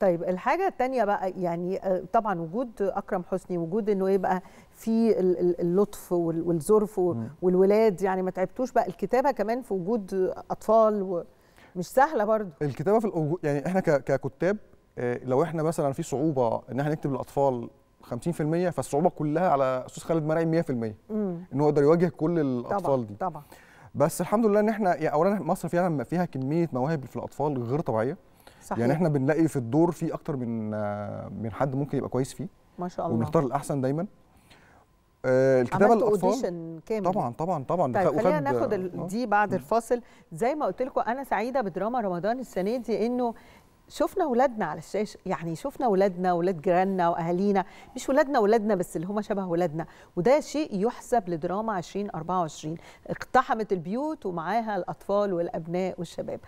طيب الحاجة التانية بقى يعني آه، طبعا وجود أكرم حسني وجود إنه يبقى إيه في اللطف والظرف والولاد يعني ما تعبتوش بقى الكتابة كمان في وجود أطفال مش سهلة برضه الكتابة في يعني إحنا ككتاب آه، لو إحنا مثلا في صعوبة إن إحنا نكتب للأطفال 50% فالصعوبة كلها على أستاذ خالد مرعي 100% إن هو يقدر يواجه كل الأطفال طبعًا دي طبعا بس الحمد لله إن إحنا يعني أولا مصر فيها فيها كمية مواهب في الأطفال غير طبيعية صحيح. يعني احنا بنلاقي في الدور في اكتر من من حد ممكن يبقى كويس فيه ما شاء الله وبنختار الاحسن دايما آه الكتابه اوديشن كامل طبعا طبعا طبعا طيب خلينا ناخد آه. دي بعد الفاصل زي ما قلت لكم انا سعيده بدراما رمضان السنه دي انه شفنا ولادنا على الشاشه يعني شفنا ولادنا ولاد جيراننا واهالينا مش ولادنا ولادنا بس اللي هم شبه ولادنا وده شيء يحسب لدراما 2024 اقتحمت البيوت ومعاها الاطفال والابناء والشباب